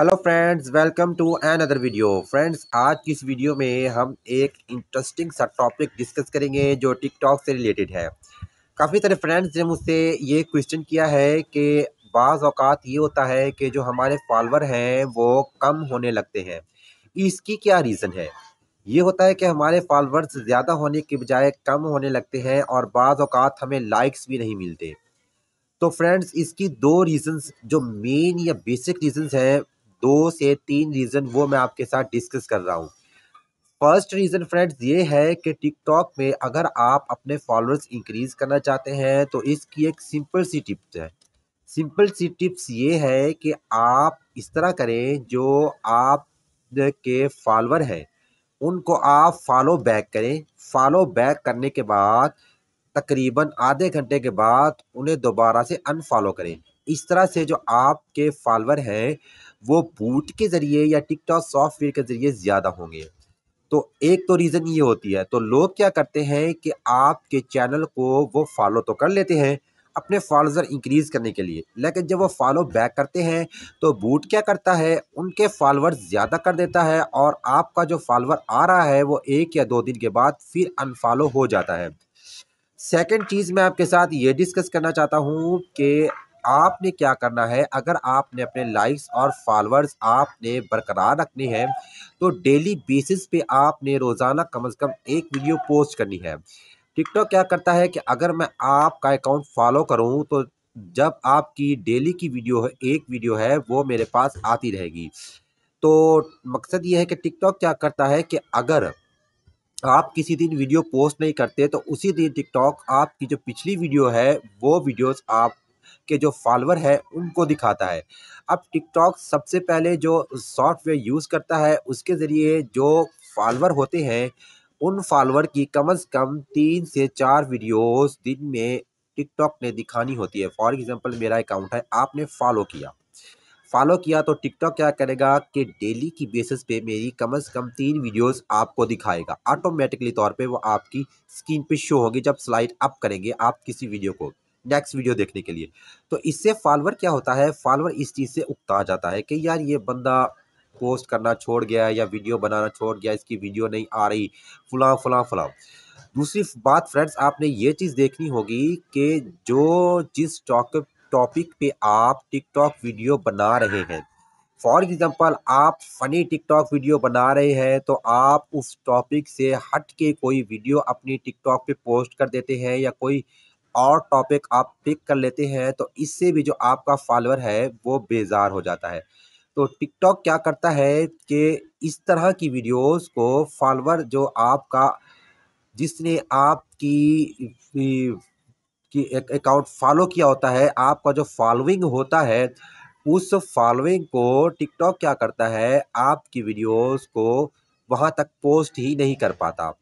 hello friends welcome to another video friends आज की इस वीडियो में हम एक इंटरेस्टिंग सा टॉपिक डिस्कस करेंगे जो टिकटॉक से रिलेटेड है काफ़ी सारे फ्रेंड्स ने मुझसे ये क्वेश्चन किया है कि बाज़ अवत ये होता है कि जो हमारे फॉलोअर हैं वो कम होने लगते हैं इसकी क्या रीज़न है ये होता है कि हमारे फॉलोअर्स ज़्यादा होने के बजाय कम होने लगते हैं और बाज़ अवत हमें लाइक्स भी नहीं मिलते तो फ्रेंड्स इसकी दो रीज़न्स जो मेन या बेसिक रीजंस हैं दो से तीन रीज़न वो मैं आपके साथ डिस्कस कर रहा हूँ फर्स्ट रीज़न फ्रेंड्स ये है कि टिकटॉक में अगर आप अपने फॉलोअर्स इंक्रीज़ करना चाहते हैं तो इसकी एक सिंपल सी टिप्स है सिंपल सी टिप्स ये है कि आप इस तरह करें जो आप के फॉलोअर हैं उनको आप फॉलो बैक करें फॉलो बैक करने के बाद तकरीबन आधे घंटे के बाद उन्हें दोबारा से अनफॉलो करें इस तरह से जो आपके फॉलोअर हैं वो बूट के ज़रिए या टिकटॉक सॉफ्टवेयर के ज़रिए ज़्यादा होंगे तो एक तो रीज़न ये होती है तो लोग क्या करते हैं कि आपके चैनल को वो फॉलो तो कर लेते हैं अपने फॉलोजर इंक्रीज़ करने के लिए लेकिन जब वो फॉलो बैक करते हैं तो बूट क्या करता है उनके फॉलोअर ज़्यादा कर देता है और आपका जो फॉलोअर आ रहा है वो एक या दो दिन के बाद फिर अनफॉलो हो जाता है सेकंड चीज़ मैं आपके साथ ये डिस्कस करना चाहता हूँ कि आपने क्या करना है अगर आपने अपने लाइक्स और फॉलोअर्स आपने बरकरार रखने हैं तो डेली बेसिस पे आपने रोज़ाना कम से कम एक वीडियो पोस्ट करनी है टिकटॉक क्या करता है कि अगर मैं आपका अकाउंट फॉलो करूं तो जब आपकी डेली की वीडियो है एक वीडियो है वो मेरे पास आती रहेगी तो मकसद ये है कि टिकटॉक क्या करता है कि अगर आप किसी दिन वीडियो पोस्ट नहीं करते तो उसी दिन टिकटॉक आपकी जो पिछली वीडियो है वो वीडियोस आप के जो फॉलोअर है उनको दिखाता है अब टिकटॉक सबसे पहले जो सॉफ्टवेयर यूज़ करता है उसके ज़रिए जो फॉलोअर होते हैं उन फॉलोअर की कम अज़ कम तीन से चार वीडियोस दिन में टिकटॉक ने दिखानी होती है फॉर एग्ज़ाम्पल मेरा अकाउंट है आपने फॉलो किया फॉलो किया तो टिकटॉक क्या करेगा कि डेली की बेसिस पे मेरी कम अज़ कम तीन वीडियोस आपको दिखाएगा ऑटोमेटिकली तौर पे वो आपकी स्क्रीन पे शो होगी जब स्लाइड अप करेंगे आप किसी वीडियो को नेक्स्ट वीडियो देखने के लिए तो इससे फॉलोअर क्या होता है फॉलोअर इस चीज़ से उकता जाता है कि यार ये बंदा पोस्ट करना छोड़ गया या वीडियो बनाना छोड़ गया इसकी वीडियो नहीं आ रही फलां फलां फलां दूसरी बात फ्रेंड्स आपने ये चीज़ देखनी होगी कि जो जिस टॉक टॉपिक पे आप टिकटॉक वीडियो बना रहे हैं फॉर एग्ज़ाम्पल आप फ़नी टिकटॉक वीडियो बना रहे हैं तो आप उस टॉपिक से हट के कोई वीडियो अपनी टिकटॉक पे पोस्ट कर देते हैं या कोई और टॉपिक आप पिक कर लेते हैं तो इससे भी जो आपका फॉलोअर है वो बेजार हो जाता है तो टिकटॉक क्या करता है कि इस तरह की वीडियोस को फॉलोअर जो आपका जिसने आपकी की एक अकाउंट फॉलो किया होता है आपका जो फॉलोइंग होता है उस फॉलोइंग को टिकटॉक क्या करता है आपकी वीडियोस को वहाँ तक पोस्ट ही नहीं कर पाता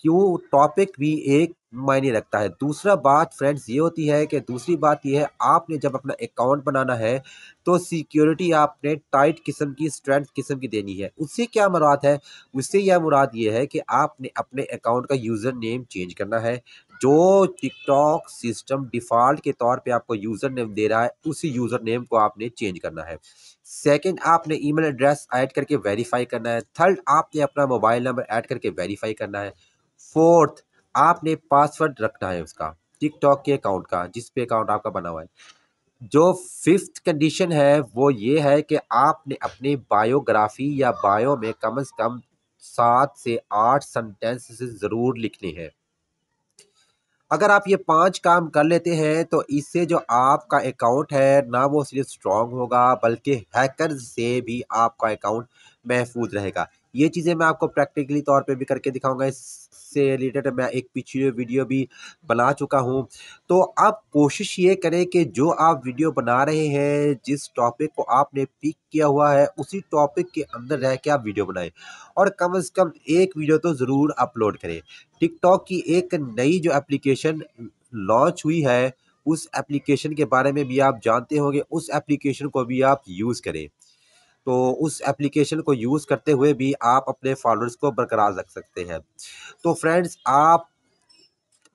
कि वो टॉपिक भी एक मायने रखता है दूसरा बात फ्रेंड्स ये होती है कि दूसरी बात यह है आपने जब अपना अकाउंट बनाना है तो सिक्योरिटी आपने टाइट किस्म की स्ट्रेंथ किस्म की देनी है उससे क्या मुराद है उससे यह मुराद ये है कि आपने अपने अकाउंट का यूज़र नेम चेंज करना है जो टिकटॉक सिस्टम डिफ़ॉल्ट के तौर पे आपको यूज़र नेम दे रहा है उसी यूज़र नेम को आपने चेंज करना है सेकंड आपने ईमेल एड्रेस ऐड करके वेरीफाई करना है थर्ड आपने अपना मोबाइल नंबर ऐड करके वेरीफाई करना है फोर्थ आपने पासवर्ड रखना है उसका टिकटॉक के अकाउंट का जिस पे अकाउंट आपका बना हुआ है जो फिफ्थ कंडीशन है वो ये है कि आपने अपने बायोग्राफी या बायो में कम से कम सात से आठ सेंटेंस ज़रूर लिखने हैं अगर आप ये पांच काम कर लेते हैं तो इससे जो आपका अकाउंट है ना वो सिर्फ स्ट्रॉन्ग होगा बल्कि हैकर से भी आपका अकाउंट महफूज रहेगा ये चीज़ें मैं आपको प्रैक्टिकली तौर पे भी करके दिखाऊंगा इस से रिलेटेड मैं एक पिछले वीडियो भी बना चुका हूँ तो आप कोशिश ये करें कि जो आप वीडियो बना रहे हैं जिस टॉपिक को आपने पिक किया हुआ है उसी टॉपिक के अंदर रह के आप वीडियो बनाएं और कम से कम एक वीडियो तो ज़रूर अपलोड करें टिकटॉक की एक नई जो एप्लीकेशन लॉन्च हुई है उस एप्लीकेशन के बारे में भी आप जानते होंगे उस एप्लीकेशन को भी आप यूज़ करें तो उस एप्लीकेशन को यूज़ करते हुए भी आप अपने फॉलोअर्स को बरकरार रख सकते हैं तो फ्रेंड्स आप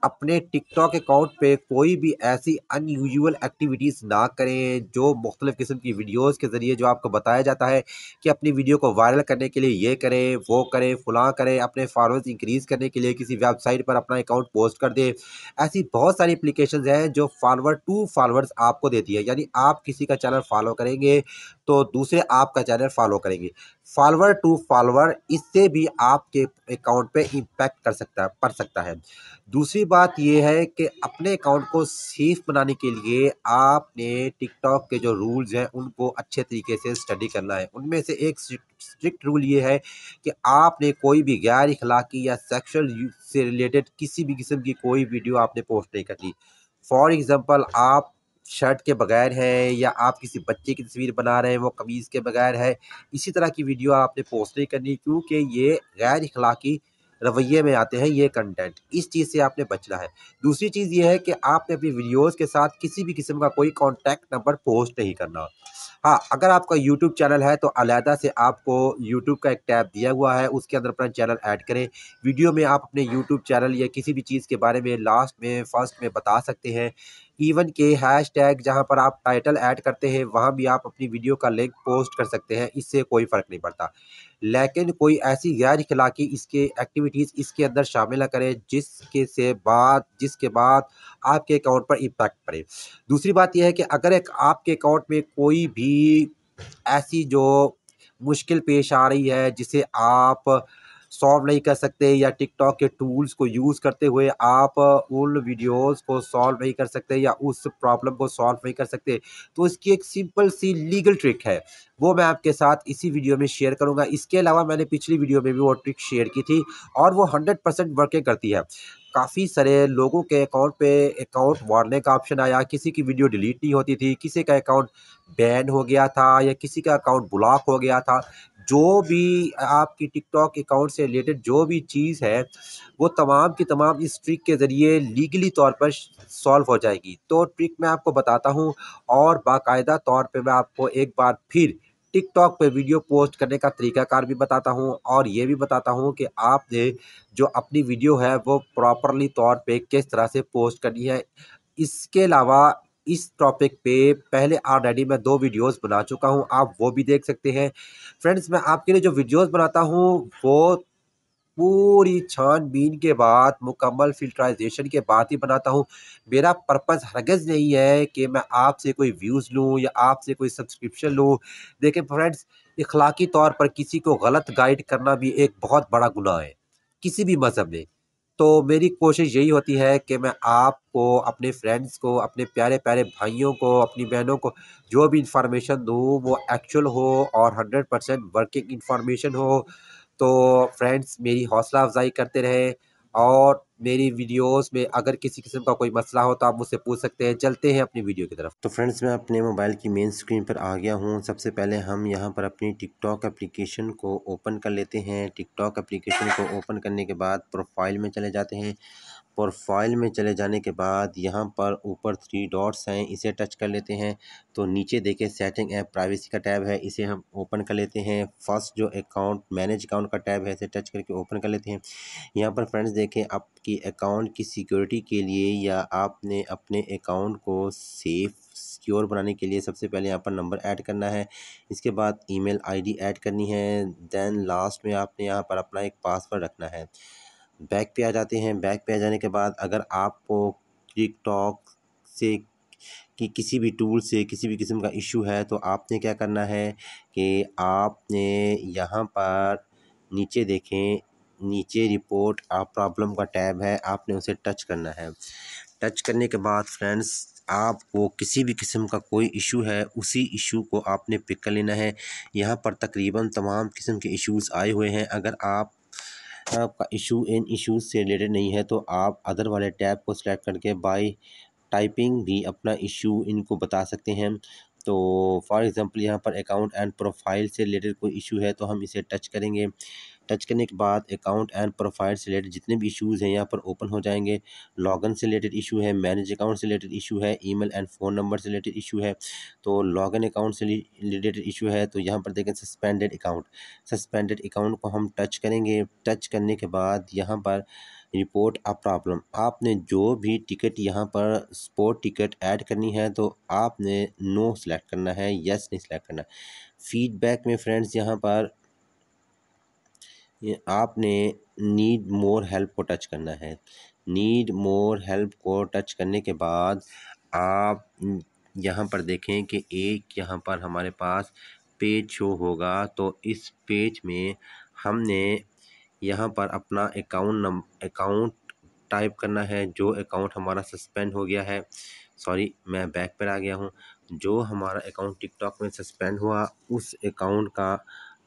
अपने टिकटॉक अकाउंट पे कोई भी ऐसी अनयूजल एक्टिविटीज़ ना करें जो मुख्तलिफ़ किस्म की वीडियोस के ज़रिए जो आपको बताया जाता है कि अपनी वीडियो को वायरल करने के लिए ये करें वो करें फलां करें अपने फॉलोअर्स इंक्रीज़ करने के लिए किसी वेबसाइट पर अपना अकाउंट पोस्ट कर दें ऐसी बहुत सारी एप्लीकेशन हैं जो फॉलोअर टू फॉलोअर्स आपको देती है यानी आप किसी का चैनल फॉलो करेंगे तो दूसरे आपका चैनल फॉलो करेंगे फॉलोअर टू फॉलोअर इससे भी आपके अकाउंट पे इम्पैक्ट कर सकता है पड़ सकता है दूसरी बात यह है कि अपने अकाउंट को सेफ बनाने के लिए आपने टिकटॉक के जो रूल्स हैं उनको अच्छे तरीके से स्टडी करना है उनमें से एक स्ट्रिक्ट रूल ये है कि आपने कोई भी गैर इखलाकी या सेक्शुअल से रिलेटेड किसी भी किस्म की कोई वीडियो आपने पोस्ट नहीं कर दी फॉर एग्ज़ाम्पल आप शर्ट के बगैर है या आप किसी बच्चे की तस्वीर बना रहे हैं वो कमीज़ के बगैर है इसी तरह की वीडियो आपने पोस्ट नहीं करनी क्योंकि ये गैर अखलाक़ी रवैये में आते हैं ये कंटेंट इस चीज़ से आपने बचना है दूसरी चीज़ ये है कि आपने अपनी वीडियोस के साथ किसी भी किस्म का कोई कॉन्टैक्ट नंबर पोस्ट नहीं करना हाँ अगर आपका यूट्यूब चैनल है तो अलहदा से आपको यूट्यूब का एक टैब दिया हुआ है उसके अंदर अपना चैनल ऐड करें वीडियो में आप अपने यूट्यूब चैनल या किसी भी चीज़ के बारे में लास्ट में फर्स्ट में बता सकते हैं इवन के हैश टैग जहाँ पर आप टाइटल ऐड करते हैं वहाँ भी आप अपनी वीडियो का लिंक पोस्ट कर सकते हैं इससे कोई फ़र्क नहीं पड़ता लेकिन कोई ऐसी गैर खिलाकी इसके एक्टिविटीज़ इसके अंदर शामिल ना करें जिसके से बाद जिसके बाद आपके अकाउंट पर इम्पैक्ट पड़े दूसरी बात यह है कि अगर एक आपके अकाउंट में कोई भी ऐसी जो मुश्किल पेश आ रही है जिसे आप सॉल्व नहीं कर सकते या टिकटॉक के टूल्स को यूज़ करते हुए आप उन वीडियोस को सॉल्व नहीं कर सकते या उस प्रॉब्लम को सॉल्व नहीं कर सकते तो इसकी एक सिंपल सी लीगल ट्रिक है वो मैं आपके साथ इसी वीडियो में शेयर करूँगा इसके अलावा मैंने पिछली वीडियो में भी वो ट्रिक शेयर की थी और वो हंड्रेड परसेंट वर्किंग करती है काफ़ी सारे लोगों के अकाउंट पे अकाउंट वारने का ऑप्शन आया किसी की वीडियो डिलीट नहीं होती थी किसी का अकाउंट बैन हो गया था या किसी का अकाउंट ब्लॉक हो गया था जो भी आपकी टिकटॉक अकाउंट से रिलेटेड जो भी चीज़ है वो तमाम की तमाम इस ट्रिक के ज़रिए लीगली तौर पर सॉल्व हो जाएगी तो ट्रिक मैं आपको बताता हूँ और बाकायदा तौर पर मैं आपको एक बार फिर टिकटॉक पे वीडियो पोस्ट करने का तरीकाकार भी बताता हूँ और ये भी बताता हूँ कि आपने जो अपनी वीडियो है वो प्रॉपरली तौर पे किस तरह से पोस्ट करनी है इसके अलावा इस टॉपिक पे पहले ऑलरेडी मैं दो वीडियोस बना चुका हूँ आप वो भी देख सकते हैं फ्रेंड्स मैं आपके लिए जो वीडियोस बनाता हूँ वो पूरी छानबीन के बाद मुकम्मल फिल्ट्राइजेशन के बाद ही बनाता हूँ मेरा पर्पज़ हरगज़ नहीं है कि मैं आपसे कोई व्यूज़ लूँ या आपसे कोई सब्सक्रिप्शन लूँ देखें फ्रेंड्स इखलाकी तौर पर किसी को गलत गाइड करना भी एक बहुत बड़ा गुनाह है किसी भी मज़हब में तो मेरी कोशिश यही होती है कि मैं आपको अपने फ्रेंड्स को अपने प्यारे प्यारे भाइयों को अपनी बहनों को जो भी इंफॉर्मेशन दूँ वो एक्चुअल हो और हंड्रेड परसेंट वर्किंग इंफॉर्मेशन हो तो फ्रेंड्स मेरी हौसला अफजाई करते रहें और मेरी वीडियोस में अगर किसी किस्म का कोई मसला हो तो आप मुझसे पूछ सकते हैं चलते हैं अपनी वीडियो की तरफ तो फ्रेंड्स मैं अपने मोबाइल की मेन स्क्रीन पर आ गया हूँ सबसे पहले हम यहाँ पर अपनी टिकटॉक एप्लीकेशन को ओपन कर लेते हैं टिकटॉक एप्लीकेशन को ओपन करने के बाद प्रोफाइल में चले जाते हैं प्रोफाइल में चले जाने के बाद यहाँ पर ऊपर थ्री डॉट्स हैं इसे टच कर लेते हैं तो नीचे देखें सेटिंग ऐप प्राइवेसी का टैब है इसे हम ओपन कर लेते हैं फर्स्ट जो अकाउंट मैनेज अकाउंट का टैब है इसे टच करके ओपन कर लेते हैं यहाँ पर फ्रेंड्स देखें आपकी अकाउंट की सिक्योरिटी के लिए या आपने अपने अकाउंट को सेफ़ सिक्योर बनाने के लिए सबसे पहले यहाँ पर नंबर ऐड करना है इसके बाद ई मेल ऐड करनी है दैन लास्ट में आपने यहाँ पर अपना एक पासवर्ड रखना है बैक पे आ जाते हैं बैक पे आ जाने के बाद अगर आपको टिकटॉक से कि किसी भी टूल से किसी भी किस्म का इशू है तो आपने क्या करना है कि आपने यहाँ पर नीचे देखें नीचे रिपोर्ट आप प्रॉब्लम का टैब है आपने उसे टच करना है टच करने के बाद फ्रेंड्स आपको किसी भी किस्म का कोई इशू है उसी इशू को आपने पिक कर लेना है यहाँ पर तकरीबन तमाम किस्म के इश्यूज आए हुए हैं अगर आप आपका इशू इन इशूज से रिलेटेड नहीं है तो आप अदर वाले टैब को सिलेक्ट करके बाई टाइपिंग भी अपना इशू इनको बता सकते हैं तो फॉर एग्ज़ाम्पल यहाँ पर अकाउंट एंड प्रोफाइल से रिलेटेड कोई इशू है तो हम इसे टच करेंगे टच करने के बाद अकाउंट एंड प्रोफाइल से रिलेटेड जितने भी इशूज़ हैं यहाँ पर ओपन हो जाएंगे लॉगिन से रिलेटेड इशू है मैनेज अकाउंट से रिलेटेड इशू है ईमेल एंड फ़ोन नंबर से रिलेटेड इशू है तो लॉगिन अकाउंट से रिलेटेड इशू है तो यहाँ पर देखें सस्पेंडेड अकाउंट सस्पेंडेड अकाउंट को हम टच करेंगे टच करने के बाद यहाँ पर रिपोर्ट अ प्रॉब्लम आपने जो भी टिकट यहाँ पर स्पोर्ट टिकट ऐड करनी है तो आपने नो सेलेक्ट करना है यस नहीं सेलेक्ट करना फीडबैक में फ्रेंड्स यहाँ पर ये आपने नीड मोर हेल्प को टच करना है नीड मोर हेल्प को टच करने के बाद आप यहाँ पर देखें कि एक यहाँ पर हमारे पास पेज शो होगा तो इस पेज में हमने यहाँ पर अपना अकाउंट नंबर अकाउंट टाइप करना है जो अकाउंट हमारा सस्पेंड हो गया है सॉरी मैं बैक पर आ गया हूँ जो हमारा अकाउंट टिकटॉक में सस्पेंड हुआ उस अकाउंट का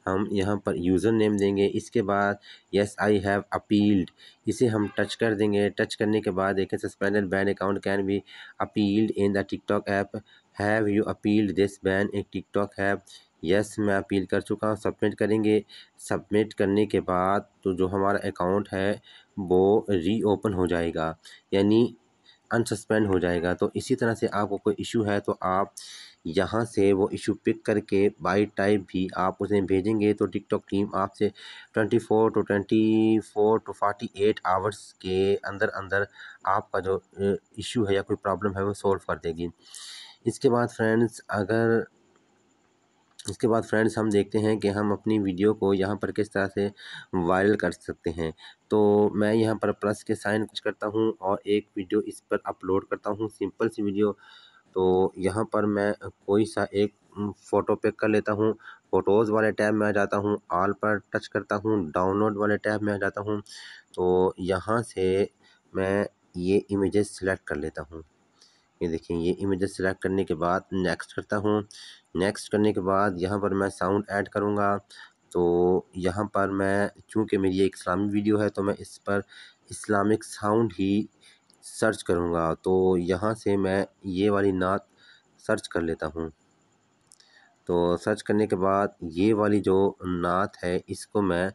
हम यहाँ पर यूज़र नेम देंगे इसके बाद यस आई हैव अपील्ड इसे हम टच कर देंगे टच करने के बाद देखें suspended ban account can be appealed in the TikTok app have you appealed this ban in TikTok app yes मैं अपील कर चुका हूँ सबमिट करेंगे सबमिट करने के बाद तो जो हमारा अकाउंट है वो रीओपन हो जाएगा यानी अनसस्पेंड हो जाएगा तो इसी तरह से आपको कोई इशू है तो आप यहाँ से वो इशू पिक करके बाई टाइप भी आप उसे भेजेंगे तो टिकटॉक टीम आपसे twenty four to twenty four to forty eight hours के अंदर अंदर आपका जो इशू है या कोई प्रॉब्लम है वो सॉल्व कर देगी इसके बाद फ्रेंड्स अगर इसके बाद फ्रेंड्स हम देखते हैं कि हम अपनी वीडियो को यहाँ पर किस तरह से वायरल कर सकते हैं तो मैं यहाँ पर प्लस के साइन कुछ करता हूँ और एक वीडियो इस पर अपलोड करता हूँ सिंपल सी वीडियो तो यहाँ पर मैं कोई सा एक फ़ोटो पिक कर लेता हूँ फ़ोटोज़ वाले टैब में आ जाता हूँ आल पर टच करता हूँ डाउनलोड वाले टैब में आ जाता हूँ तो यहाँ से मैं ये इमेजेस सेलेक्ट कर लेता हूँ ये देखें ये इमेजेस सेलेक्ट करने के बाद नेक्स्ट करता हूँ नेक्स्ट करने के बाद यहाँ पर मैं साउंड ऐड करूँगा तो यहाँ पर मैं चूँकि मेरी एक इस्लामी वीडियो है तो मैं इस पर इस्लामिक साउंड ही सर्च करूँगा तो यहाँ से मैं ये वाली नात सर्च कर लेता हूँ तो सर्च करने के बाद ये वाली जो नात है इसको मैं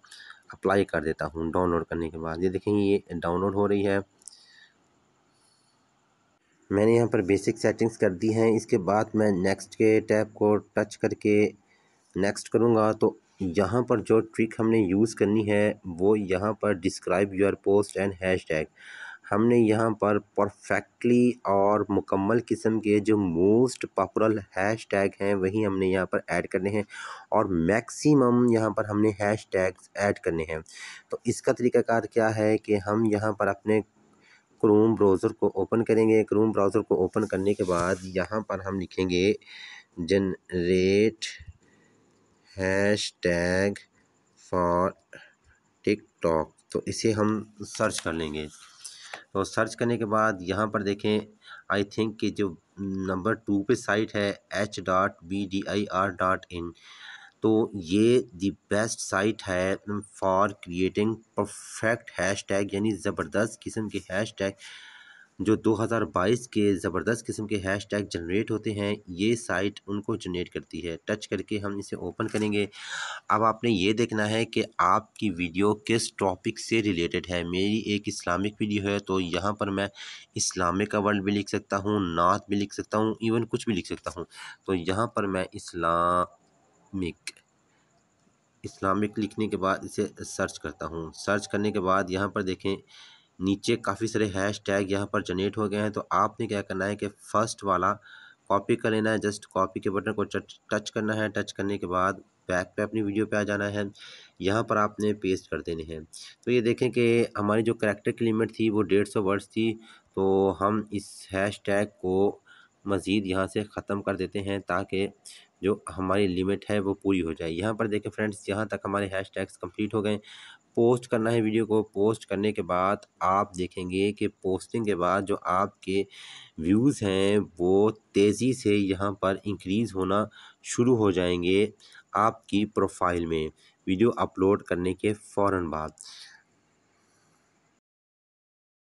अप्लाई कर देता हूँ डाउनलोड करने के बाद ये देखेंगे ये डाउनलोड हो रही है मैंने यहाँ पर बेसिक सेटिंग्स कर दी हैं इसके बाद मैं नेक्स्ट के टैब को टच करके नेक्स्ट करूँगा तो यहाँ पर जो ट्रिक हमने यूज़ करनी है वो यहाँ पर describe your post and hashtag हमने यहाँ पर परफेक्टली और मुकम्मल किस्म के जो मोस्ट पॉपुलर हैश टैग हैं वही हमने यहाँ पर ऐड करने हैं और मैक्सिमम यहाँ पर हमने हैश टैग ऐड करने हैं तो इसका तरीकाकार क्या है कि हम यहाँ पर अपने क्रोम ब्राउज़र को ओपन करेंगे क्रोम ब्राउज़र को ओपन करने के बाद यहाँ पर हम लिखेंगे generate hashtag for TikTok तो इसे हम सर्च कर लेंगे तो सर्च करने के बाद यहाँ पर देखें आई थिंक कि जो नंबर टू पे साइट है H dot B D I R dot in तो ये दी बेस्ट साइट है for creating perfect hashtag यानी ज़बरदस्त किस्म के हैश टैग जो 2022 के ज़बरदस्त किस्म के हैश टैग जनरेट होते हैं ये साइट उनको जनरेट करती है टच करके हम इसे ओपन करेंगे अब आपने ये देखना है कि आपकी वीडियो किस टॉपिक से रिलेटेड है मेरी एक इस्लामिक वीडियो है तो यहाँ पर मैं इस्लामिक का वर्ड भी लिख सकता हूँ नात भी लिख सकता हूँ इवन कुछ भी लिख सकता हूँ तो यहाँ पर मैं इस्लाम इस्लामिक इस्लामिक लिखने के बाद इसे सर्च करता हूँ सर्च करने के बाद यहाँ पर देखें नीचे काफ़ी सारे हैश टैग यहाँ पर जनरेट हो गए हैं तो आपने क्या करना है कि फ़र्स्ट वाला कॉपी कर लेना है जस्ट कॉपी के बटन को टच करना है टच करने के बाद बैक पे अपनी वीडियो पे आ जाना है यहाँ पर आपने पेस्ट कर देने हैं तो ये देखें कि हमारी जो करेक्टर की लिमिट थी वो डेढ़ सौ वर्ड्स थी तो हम इस हैश टैग को मज़ीद यहाँ से ख़त्म कर देते हैं ताकि जो हमारी लिमिट है वो पूरी हो जाए यहाँ पर देखें फ्रेंड्स यहाँ तक हमारे हैश टैग्स कम्प्लीट हो गए पोस्ट करना है वीडियो को पोस्ट करने के बाद आप देखेंगे कि पोस्टिंग के बाद जो आपके व्यूज़ हैं वो तेज़ी से यहाँ पर इंक्रीज़ होना शुरू हो जाएंगे आपकी प्रोफाइल में वीडियो अपलोड करने के फ़ौर बाद